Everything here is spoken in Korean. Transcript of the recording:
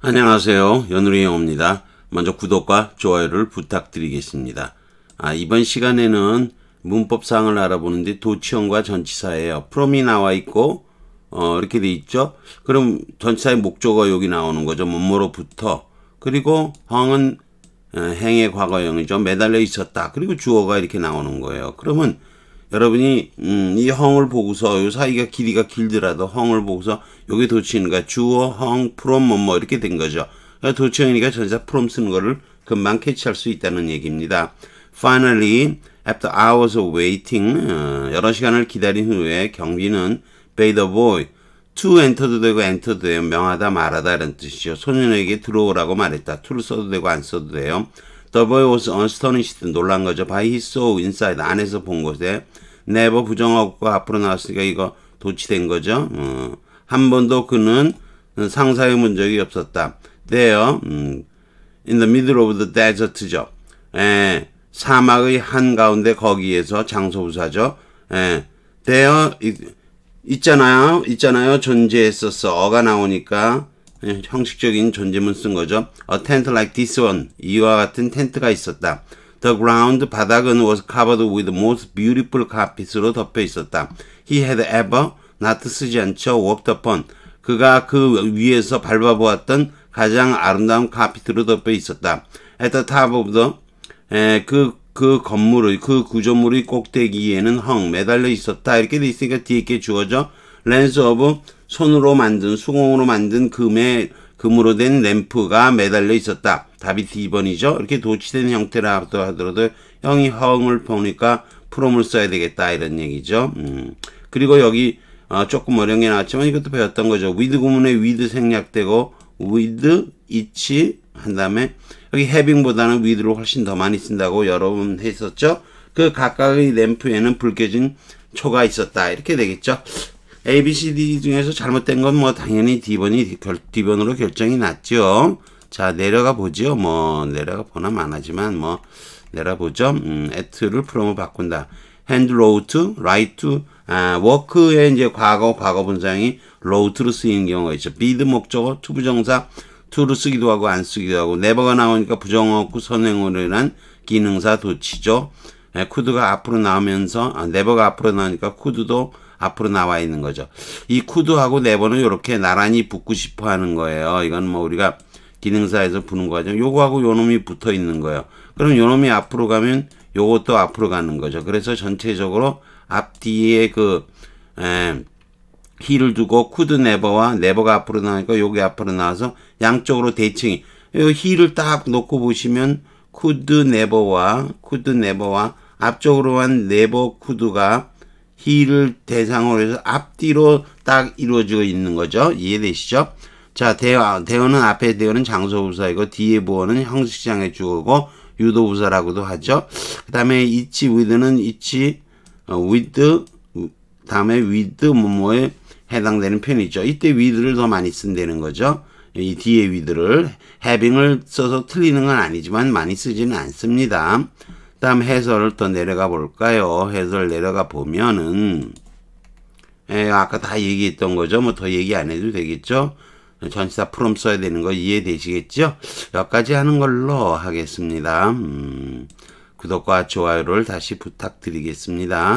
안녕하세요. 연우리 형입니다 먼저 구독과 좋아요를 부탁드리겠습니다. 아, 이번 시간에는 문법 상을 알아보는데 도치형과 전치사예요. 프롬이 나와 있고 어, 이렇게 돼 있죠. 그럼 전치사의 목적어 여기 나오는 거죠. 뭐뭐로부터 그리고 형은 어, 행의 과거형이죠. 매달려 있었다. 그리고 주어가 이렇게 나오는 거예요. 그러면 여러분이 음, 이 헝을 보고서 요 사이가 길이가 길더라도 헝을 보고서 여기 도치니까 주어 헝 프롬 뭐뭐 뭐 이렇게 된 거죠. 그러니까 도치형이니까 전자 프롬 쓰는 거를 금방 캐치할 수 있다는 얘기입니다. Finally, after hours of waiting, 어, 여러 시간을 기다린 후에 경비는 pay the boy, to enter도 되고 enter도 돼요. 명하다 말하다 이런 뜻이죠. 소년에게 들어오라고 말했다. to를 써도 되고 안 써도 돼요. 더보이 옷은 어스터니시드 놀란 거죠. 바이 히소 인사이드 안에서 본 것에 네버 부정하고 앞으로 나왔으니까 이거 도치된 거죠. 어, 한 번도 그는 상사에 문 적이 없었다. There, 음, in the middle of the desert죠. 에, 예, 사막의 한가운데 거기에서 장소부사죠. 에, 예, there, 있잖아요. 있잖아요. 존재했었어. 어가 나오니까 예, 형식적인 존재문 쓴 거죠. A tent like this one. 이와 같은 텐트가 있었다. The ground 바닥은 was covered with most beautiful carpets로 덮여 있었다. He had ever not 쓰지 않죠. walked upon 그가 그 위에서 밟아보았던 가장 아름다운 카피트로 덮여 있었다. At the top of the 에, 그, 그 건물의 그 구조물의 꼭대기에는 헝 매달려 있었다. 이렇게 돼 있으니까 뒤에 게 주어져 랜스 오브 손으로 만든 수공으로 만든 금의 금으로 된 램프가 매달려 있었다. 답이 d 번이죠 이렇게 도치된 형태라 하더라도 형이 허응을 보니까 프롬을 써야 되겠다 이런 얘기죠. 음. 그리고 여기 어, 조금 어려운 게 나왔지만 이것도 배웠던 거죠. 위드 구문의 위드 생략되고 위드 이치 한 다음에 여기 해빙보다는 위드를 훨씬 더 많이 쓴다고 여러 번 했었죠. 그 각각의 램프에는 붉혀진 초가 있었다 이렇게 되겠죠. A, B, C, D 중에서 잘못된 건 뭐 당연히 D번이 결, D번으로 결정이 났죠. 자 내려가 보지요 뭐 내려가 보나 많하지만 뭐 내려가 보죠 음, at를 프롬으로 바꾼다 hand row to right o 아, work의 이제 과거 과거 분장형이 row to로 쓰이는 경우가 있죠 b i 목적어 to 부정사 to로 쓰기도 하고 안 쓰기도 하고 never가 나오니까 부정어 없고 선행으로 인한 기능사 도치죠 예, 쿠드가 앞으로 나오면서 아, 네버가 앞으로 나오니까 쿠드도 앞으로 나와 있는 거죠. 이 쿠드하고 네버는 이렇게 나란히 붙고 싶어 하는 거예요. 이건 뭐 우리가 기능사에서 부는 거죠. 요거하고 요놈이 붙어 있는 거예요. 그럼 요놈이 앞으로 가면 요것도 앞으로 가는 거죠. 그래서 전체적으로 앞뒤에 그 에, 힐을 두고 쿠드 네버와 네버가 앞으로 나니까 요게 앞으로 나와서 양쪽으로 대칭이 요 힐을 딱 놓고 보시면 쿠드 네버와 쿠드 네버와 앞쪽으로 한 네버 쿠드가 힐을 대상으로 해서 앞뒤로 딱 이루어지고 있는 거죠. 이해되시죠? 자, 대어, 대어는 앞에 대어는 장소부사이고 뒤에 보어는 형식장의 주어고 유도부사라고도 하죠. 그 다음에 이치 위드는 이치 어, 위드 다음에 위드 뭐뭐에 해당되는 편이죠. 이때 위드를 더 많이 쓴다는 거죠. 이 뒤에 위드를 having을 써서 틀리는 건 아니지만 많이 쓰지는 않습니다. 그 다음 해설을 더 내려가 볼까요? 해설 내려가 보면은 에, 예, 아까 다 얘기했던 거죠. 뭐 더 얘기 안 해도 되겠죠. 전치사 프롬 써야 되는 거 이해되시겠죠? 여기까지 하는 걸로 하겠습니다. 음, 구독과 좋아요를 다시 부탁드리겠습니다.